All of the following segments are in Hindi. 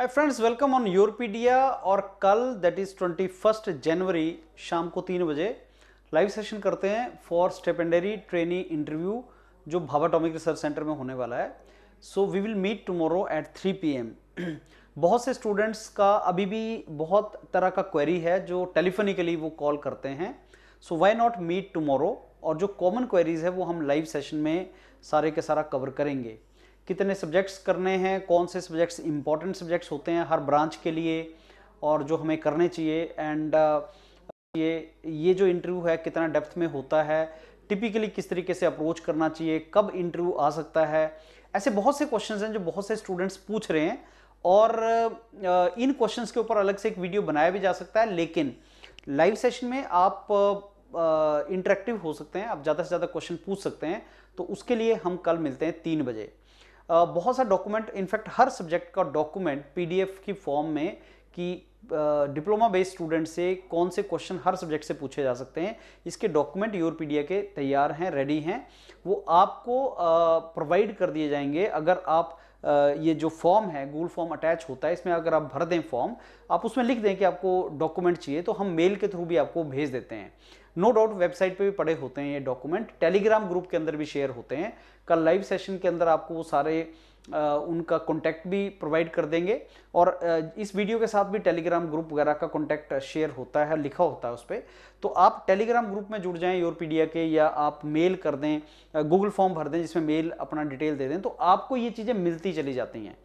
Hi friends welcome on Europedia और कल that is twenty first January शाम को तीन बजे लाइव सेशन करते हैं फॉर स्टेपेंडरी ट्रेनी इंटरव्यू जो भाभा टॉमिक रिसर्च सेंटर में होने वाला है so we will meet tomorrow at three PM बहुत से स्टूडेंट्स का अभी भी बहुत तरह का क्वेरी है जो टेलीफोनिकली वो कॉल करते हैं so why not meet tomorrow और जो कॉमन क्वेरीज है वो हम लाइव सेशन में सारे के सारा कवर करेंगे कितने सब्जेक्ट्स करने हैं कौन से सब्जेक्ट्स इंपॉर्टेंट सब्जेक्ट्स होते हैं हर ब्रांच के लिए और जो हमें करने चाहिए एंड uh, ये ये जो इंटरव्यू है कितना डेप्थ में होता है टिपिकली किस तरीके से अप्रोच करना चाहिए कब इंटरव्यू आ सकता है ऐसे बहुत से क्वेश्चंस हैं जो बहुत से स्टूडेंट्स पूछ रहे हैं और uh, इन क्वेश्चंस के ऊपर अलग से एक वीडियो बनाया भी जा सकता है लेकिन लाइव सेशन में आप इंटरेक्टिव uh, हो सकते हैं आप ज़्यादा से ज़्यादा क्वेश्चन पूछ सकते हैं तो उसके लिए हम कल मिलते हैं तीन बजे बहुत सा डॉक्यूमेंट इनफैक्ट हर सब्जेक्ट का डॉक्यूमेंट पीडीएफ की फॉर्म में कि डिप्लोमा बेस्ड स्टूडेंट से कौन से क्वेश्चन हर सब्जेक्ट से पूछे जा सकते हैं इसके डॉक्यूमेंट योर यूरोपीडिया के तैयार हैं रेडी हैं वो आपको प्रोवाइड कर दिए जाएंगे अगर आप ये जो फॉर्म है गूगल फॉर्म अटैच होता है इसमें अगर आप भर दें फॉर्म आप उसमें लिख दें कि आपको डॉक्यूमेंट चाहिए तो हम मेल के थ्रू भी आपको भेज देते हैं नो डाउट वेबसाइट पे भी पड़े होते हैं ये डॉक्यूमेंट टेलीग्राम ग्रुप के अंदर भी शेयर होते हैं कल लाइव सेशन के अंदर आपको वो सारे आ, उनका कॉन्टैक्ट भी प्रोवाइड कर देंगे और आ, इस वीडियो के साथ भी टेलीग्राम ग्रुप वगैरह का कॉन्टैक्ट शेयर होता है लिखा होता है उस पर तो आप टेलीग्राम ग्रुप में जुड़ जाएं योरपीडिया के या आप मेल कर दें गूगल फॉर्म भर दें जिसमें मेल अपना डिटेल दे दें तो आपको ये चीज़ें मिलती चली जाती हैं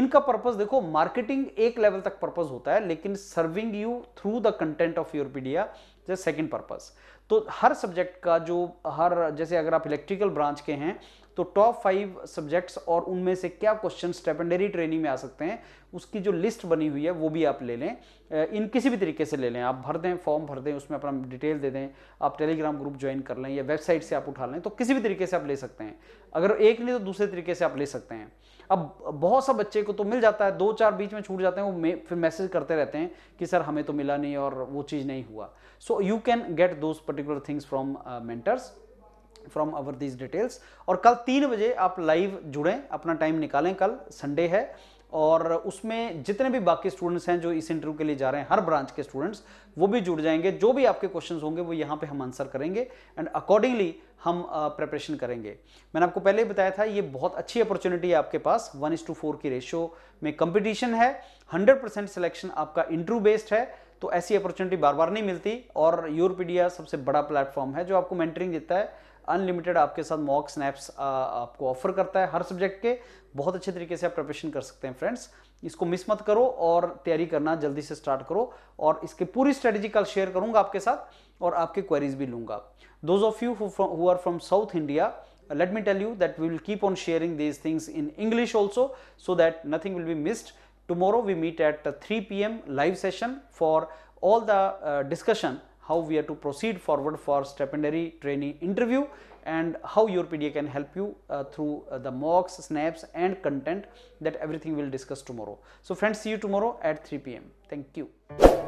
इनका पर्पज देखो मार्केटिंग एक लेवल तक पर्पज होता है लेकिन serving you through the content of your second purpose तो हर सब्जेक्ट का जो हर जैसे अगर आप इलेक्ट्रिकल ब्रांच के हैं तो टॉप फाइव सब्जेक्ट्स और उनमें से क्या क्वेश्चन स्टेपेंडरी ट्रेनिंग में आ सकते हैं उसकी जो लिस्ट बनी हुई है वो भी आप ले लें इन किसी भी तरीके से ले लें आप भर दें फॉर्म भर दें उसमें अपना डिटेल दे दें आप टेलीग्राम ग्रुप ज्वाइन कर लें या वेबसाइट से आप उठा लें तो किसी भी तरीके से आप ले सकते हैं अगर एक नहीं तो दूसरे तरीके से आप ले सकते हैं अब बहुत सा बच्चे को तो मिल जाता है दो चार बीच में छूट जाते हैं वो फिर मैसेज करते रहते हैं कि सर हमें तो मिला नहीं और वो चीज़ नहीं हुआ so you can get those particular particular things from mentors from our these details और कल तीन बजे आप लाइव जुड़ें अपना टाइम निकालें कल संडे है और उसमें जितने भी बाकी स्टूडेंट्स हैं जो इस इंटरव्यू के लिए जा रहे हैं हर ब्रांच के स्टूडेंट्स वो भी जुड़ जाएंगे जो भी आपके क्वेश्चंस होंगे वो यहाँ पे हम आंसर करेंगे एंड अकॉर्डिंगली हम प्रिपरेशन uh, करेंगे मैंने आपको पहले ही बताया था ये बहुत अच्छी अपॉर्चुनिटी है आपके पास वन इज टू फोर की रेशियो में कंपटीशन है हंड्रेड परसेंट सिलेक्शन आपका इंटरव्यू बेस्ड है तो ऐसी अपॉर्चुनिटी बार बार नहीं मिलती और यूरोपीडिया सबसे बड़ा प्लेटफॉर्म है जो आपको मेंटरिंग देता है अनलिमिटेड आपके साथ मॉक स्नैप्स आपको ऑफर करता है हर सब्जेक्ट के बहुत अच्छे तरीके से आप प्रिपरेशन कर सकते हैं फ्रेंड्स इसको मिस मत करो और तैयारी करना जल्दी से स्टार्ट करो और इसके पूरी स्ट्रेटेजी कल शेयर करूंगा आपके साथ और आपके क्वेरीज भी लूंगा those of you who are from south India let me tell you that we will keep on sharing these things in English also so that nothing will be missed Tomorrow we meet at 3 pm live session for all the uh, discussion how we are to proceed forward for stipendary trainee interview and how your PDA can help you uh, through uh, the mocks, snaps and content that everything we will discuss tomorrow. So friends see you tomorrow at 3 pm. Thank you.